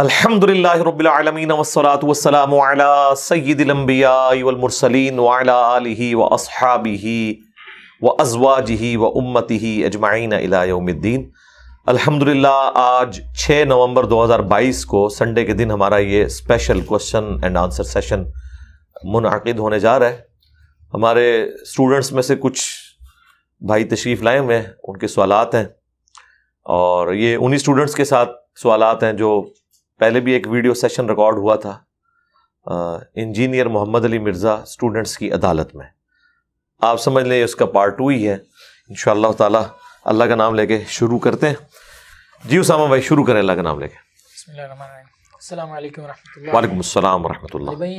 अलहमदिल्लाबीआलमीन वसलात वसलाम सैदिलम्बियामरसलिन वाली व असहाबी व अजवाजही व अजमाइन अलाउमद्दीन अलहमदिल्ला आज 6 नवंबर 2022 को संडे के दिन हमारा ये special question and answer session मुनद होने जा रहा है हमारे स्टूडेंट्स में से कुछ भाई तशरीफ़ लाए हुए हैं उनके सवालत हैं और ये उन्हीं स्टूडेंट्स के साथ सवालत हैं जो पहले भी एक वीडियो सेशन रिकॉर्ड हुआ था इंजीनियर मोहम्मद अली मिर्ज़ा स्टूडेंट्स की अदालत में आप समझ लें उसका पार्ट टू ही है इन शह अल्लाह का नाम लेके शुरू करते हैं जी उसामा भाई शुरू करें अल्लाह का नाम लेके वालेकुम अस्सलाम भाई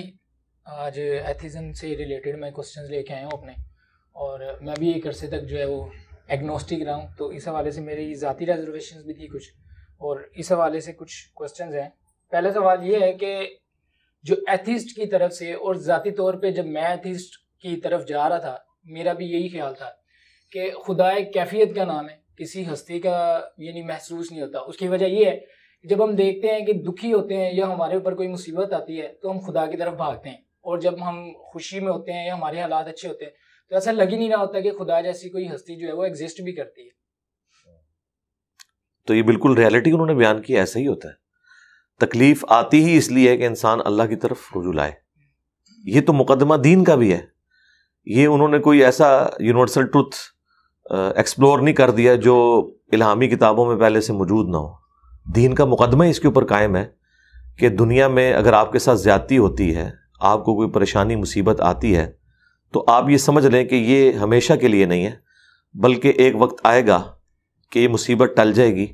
आज एथिज्म से रिलेटेड मैं क्वेश्चंस लेके आया हूँ अपने और मैं भी एक अरसे तक जो है वो एग्नोस्टिक रहा हूँ तो इस हवाले से मेरी ज़ाती रिजर्वेशन भी थी कुछ और इस हवाले से कुछ क्वेश्चन हैं पहला सवाल ये है कि जो एथिस्ट की तरफ से और ज़ाती तौर पे जब मैं एथिस्ट की तरफ जा रहा था मेरा भी यही ख्याल था कि खुदा एक कैफियत का नाम है किसी हस्ती का यानी महसूस नहीं होता उसकी वजह यह है कि जब हम देखते हैं कि दुखी होते हैं या हमारे ऊपर कोई मुसीबत आती है तो हम खुदा की तरफ भागते हैं और जब हम खुशी में होते हैं या हमारे हालात अच्छे होते हैं तो ऐसा लग ही नहीं रहा होता कि खुदा जैसी कोई हस्ती जो है वो एग्जिस्ट भी करती है तो ये बिल्कुल रियलिटी उन्होंने बयान की ऐसा ही होता है तकलीफ आती ही इसलिए है कि इंसान अल्लाह की तरफ रुजू लाए ये तो मुकदमा दीन का भी है ये उन्होंने कोई ऐसा यूनिवर्सल ट्रुथ एक्सप्लोर नहीं कर दिया जो इलामी किताबों में पहले से मौजूद ना हो दीन का मुकदमा इसके ऊपर कायम है कि दुनिया में अगर आपके साथ ज़्यादती होती है आपको कोई परेशानी मुसीबत आती है तो आप ये समझ लें कि ये हमेशा के लिए नहीं है बल्कि एक वक्त आएगा कि ये मुसीबत टल जाएगी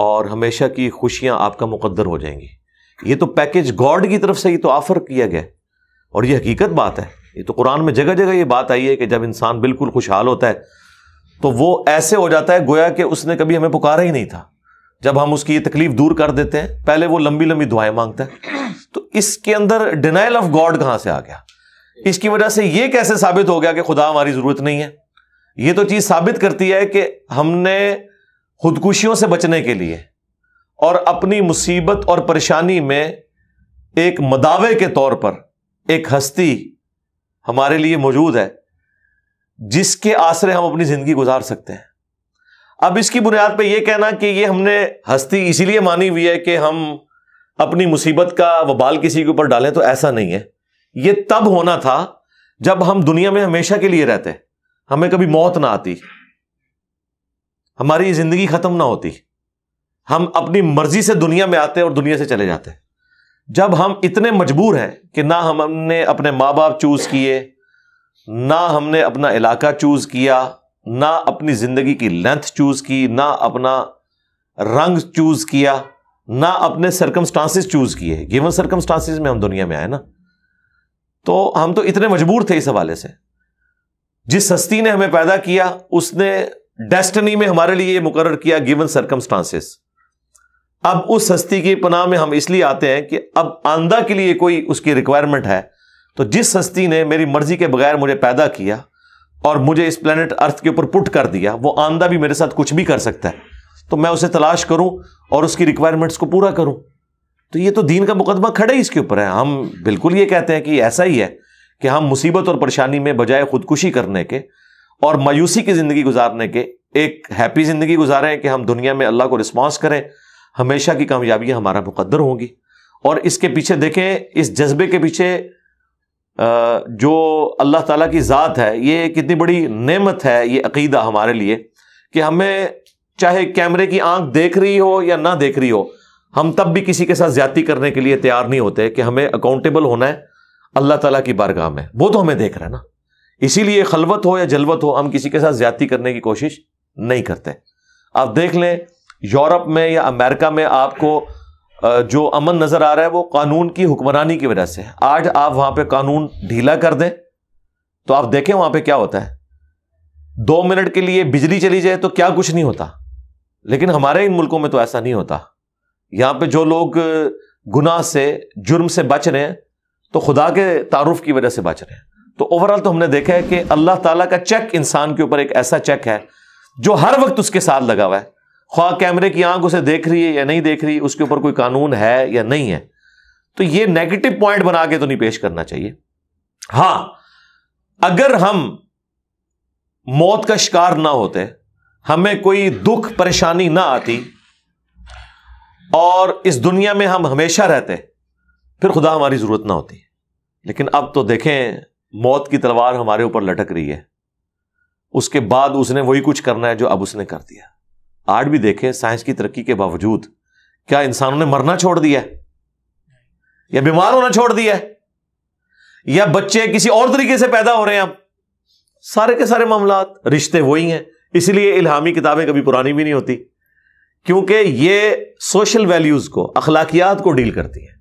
और हमेशा की खुशियाँ आपका मुकद्दर हो जाएंगी ये तो पैकेज गॉड की तरफ से ही तो ऑफ़र किया गया और ये हकीकत बात है ये तो कुरान में जगह जगह ये बात आई है कि जब इंसान बिल्कुल खुशहाल होता है तो वो ऐसे हो जाता है गोया कि उसने कभी हमें पुकारा ही नहीं था जब हम उसकी ये तकलीफ दूर कर देते हैं पहले वो लंबी लंबी दुआएं मांगता है तो इसके अंदर डिनाइल ऑफ गॉड कहाँ से आ गया इसकी वजह से ये कैसे साबित हो गया कि खुदा हमारी ज़रूरत नहीं है ये तो चीज साबित करती है कि हमने खुदकुशियों से बचने के लिए और अपनी मुसीबत और परेशानी में एक मदावे के तौर पर एक हस्ती हमारे लिए मौजूद है जिसके आसरे हम अपनी जिंदगी गुजार सकते हैं अब इसकी बुनियाद पे यह कहना कि यह हमने हस्ती इसीलिए मानी हुई है कि हम अपनी मुसीबत का वबाल किसी के ऊपर डालें तो ऐसा नहीं है यह तब होना था जब हम दुनिया में हमेशा के लिए रहते हैं हमें कभी मौत ना आती हमारी जिंदगी खत्म ना होती हम अपनी मर्जी से दुनिया में आते और दुनिया से चले जाते जब हम इतने मजबूर हैं कि ना हमने अपने माँ बाप चूज किए ना हमने अपना इलाका चूज किया ना अपनी जिंदगी की लेंथ चूज की ना अपना रंग चूज किया ना अपने सरकमस्टांसिस चूज किए गिवन सर्कमस्टांसिस में हम दुनिया में आए ना तो हम तो इतने मजबूर थे इस हवाले से जिस सस्ती ने हमें पैदा किया उसने डेस्टनी में हमारे लिए मुकर किया गिवन सर्कमस्टांसेस अब उस सस्ती की पनाह में हम इसलिए आते हैं कि अब आंदा के लिए कोई उसकी रिक्वायरमेंट है तो जिस सस्ती ने मेरी मर्जी के बगैर मुझे पैदा किया और मुझे इस प्लानट अर्थ के ऊपर पुट कर दिया वो आंदा भी मेरे साथ कुछ भी कर सकता है तो मैं उसे तलाश करूं और उसकी रिक्वायरमेंट्स को पूरा करूं तो ये तो दीन का मुकदमा खड़ा ही इसके ऊपर है हम बिल्कुल ये कहते हैं कि ऐसा ही है कि हम मुसीबत और परेशानी में बजाय खुदकुशी करने के और मायूसी की ज़िंदगी गुजारने के एक हैप्पी ज़िंदगी गुजारें कि हम दुनिया में अल्लाह को रिस्पॉन्स करें हमेशा की कामयाबी हमारा मुकदर होंगी और इसके पीछे देखें इस जज्बे के पीछे जो अल्लाह ताला की ज़ात है ये कितनी बड़ी नेमत है ये अकीदा हमारे लिए कि हमें चाहे कैमरे की आंख देख रही हो या ना देख रही हो हम तब भी किसी के साथ ज्यादती करने के लिए तैयार नहीं होते कि हमें अकाउंटेबल होना है अल्लाह तला की बारगाह में वो तो हमें देख रहा है ना इसीलिए खलवत हो या जलवत हो हम किसी के साथ ज्यादती करने की कोशिश नहीं करते आप देख लें यूरोप में या अमेरिका में आपको जो अमन नजर आ रहा है वो कानून की हुक्मरानी की वजह से आज आप वहां पे कानून ढीला कर दें तो आप देखें वहां पे क्या होता है दो मिनट के लिए बिजली चली जाए तो क्या कुछ नहीं होता लेकिन हमारे इन मुल्कों में तो ऐसा नहीं होता यहां पे जो लोग गुनाह से जुर्म से बच रहे हैं तो खुदा के तारुफ की वजह से बच रहे हैं तो ओवरऑल तो हमने देखा है कि अल्लाह ताला का चेक इंसान के ऊपर एक ऐसा चेक है जो हर वक्त उसके साथ लगा हुआ है ख्वा कैमरे की आंख उसे देख रही है या नहीं देख रही उसके ऊपर कोई कानून है या नहीं है तो ये नेगेटिव पॉइंट बना के तो नहीं पेश करना चाहिए हाँ अगर हम मौत का शिकार ना होते हमें कोई दुख परेशानी ना आती और इस दुनिया में हम हमेशा रहते फिर खुदा हमारी ज़रूरत ना होती लेकिन अब तो देखें मौत की तलवार हमारे ऊपर लटक रही है उसके बाद उसने वही कुछ करना है जो अब उसने कर दिया आज भी देखें साइंस की तरक्की के बावजूद क्या इंसानों ने मरना छोड़ दिया या बीमार होना छोड़ दिया है या बच्चे किसी और तरीके से पैदा हो रहे हैं अब सारे के सारे मामला रिश्ते वही हैं इसलिए इल्हामी किताबें कभी पुरानी भी नहीं होती क्योंकि ये सोशल वैल्यूज़ को अखलाकियात को डील करती हैं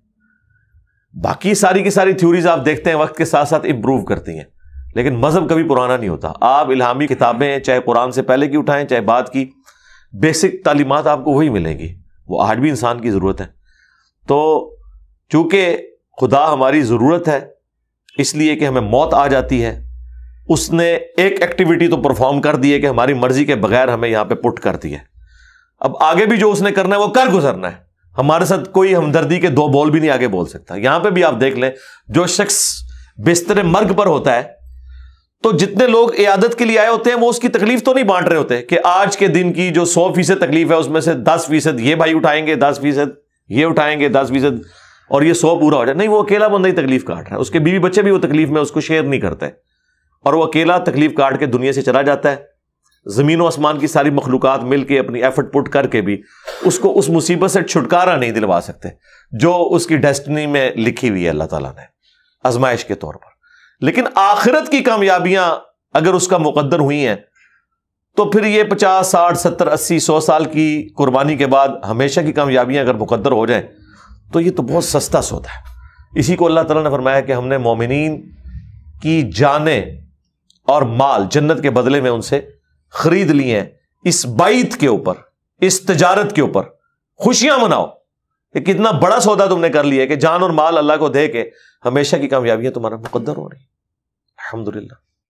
बाकी सारी की सारी थ्योरीज आप देखते हैं वक्त के साथ साथ इम्प्रूव करती हैं लेकिन मज़हब कभी पुराना नहीं होता आप इलामी किताबें चाहे कुरान से पहले की उठाएं चाहे बाद की बेसिक तालीमत आपको वही मिलेंगी वो आज भी इंसान की ज़रूरत है तो चूंकि खुदा हमारी ज़रूरत है इसलिए कि हमें मौत आ जाती है उसने एक एक्टिविटी तो परफॉर्म कर दी है कि हमारी मर्ज़ी के बगैर हमें यहां पे पुट कर दी है अब आगे भी जो उसने करना है वो कर गुजरना है हमारे साथ कोई हमदर्दी के दो बोल भी नहीं आगे बोल सकता यहां पे भी आप देख लें जो शख्स बिस्तर मर्ग पर होता है तो जितने लोग इयादत के लिए आए होते हैं वो उसकी तकलीफ तो नहीं बांट रहे होते कि आज के दिन की जो सौ फीसद तकलीफ है उसमें से दस फीसद ये भाई उठाएंगे दस फीसद ये उठाएंगे दस फीसद और ये सौ पूरा हो जाए नहीं वो अकेला बंदा ही तकलीफ काट रहा है उसके बीवी बच्चे भी वो तकलीफ में उसको शेयर नहीं करते और वो अकेला तकलीफ काट के दुनिया से चला जाता है ज़मीन आसमान की सारी मखलूक मिल के अपनी एफर्ट पुट करके भी उसको उस मुसीबत से छुटकारा नहीं दिलवा सकते जो उसकी डेस्टनी में लिखी हुई है अल्लाह ताला ने आजमाइश के तौर पर लेकिन आखिरत की कामयाबियां अगर उसका मुकदर हुई हैं तो फिर ये पचास साठ सत्तर अस्सी सौ साल की कुर्बानी के बाद हमेशा की कामयाबियां अगर मुकदर हो जाएं तो ये तो बहुत सस्ता सौदा है इसी को अल्लाह तला ने फरमाया कि हमने मोमिन की जाने और माल जन्नत के बदले में उनसे खरीद लिए हैं इस बाइत के ऊपर इस तजारत के ऊपर खुशियां मनाओ एक कितना बड़ा सौदा तुमने कर लिया है कि जान और माल अल्लाह को दे के हमेशा की कामयाबियां तुम्हारा मुकद्दर हो रही है अलहमदुल्ला